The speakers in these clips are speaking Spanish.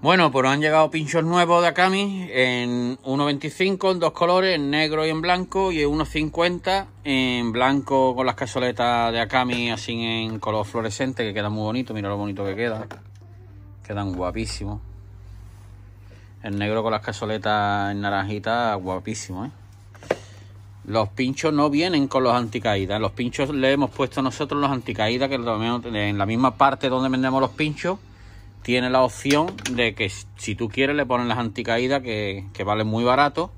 Bueno, pues han llegado pinchos nuevos de Akami en 1.25 en dos colores, en negro y en blanco, y en 1.50 en blanco con las cazoletas de Akami así en color fluorescente, que queda muy bonito, mira lo bonito que queda. Quedan guapísimos. El negro con las cazoletas en naranjita, guapísimo, ¿eh? Los pinchos no vienen con los anticaídas. Los pinchos le hemos puesto nosotros los anticaídas, que en la misma parte donde vendemos los pinchos tiene la opción de que si tú quieres le ponen las anticaídas que, que valen muy barato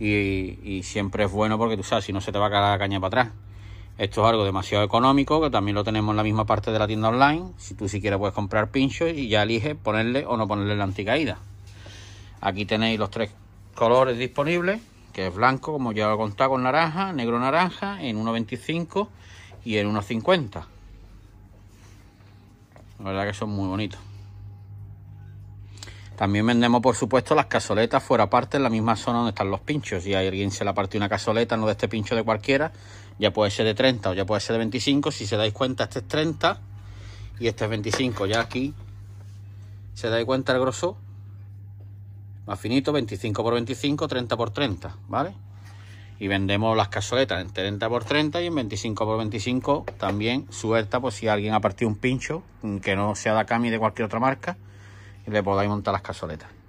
y, siempre es bueno porque tú sabes, si no se te va a caer la caña para atrás. Esto es algo demasiado económico, que también lo tenemos en la misma parte de la tienda online. Si tú si quieres puedes comprar pinchos y ya eliges ponerle o no ponerle la anticaída. Aquí tenéis los tres colores disponibles, que es blanco, como ya lo contado, con naranja, negro-naranja, en 1.25 y en 1.50. La verdad que son muy bonitos. También vendemos, por supuesto, las cazoletas fuera parte en la misma zona donde están los pinchos. Si alguien se le parte una cazoleta, no de este pincho de cualquiera, ya puede ser de 30 o ya puede ser de 25. Si se dais cuenta, este es 30 y este es 25. Ya aquí se dais cuenta el grosor. Más finito, 25 por 25, 30 por 30, ¿vale? Y vendemos las cazoletas en 30 por 30 y en 25 por 25 también suelta, por si alguien ha partido un pincho, que no sea de Akami de cualquier otra marca le podáis montar las cazoletas.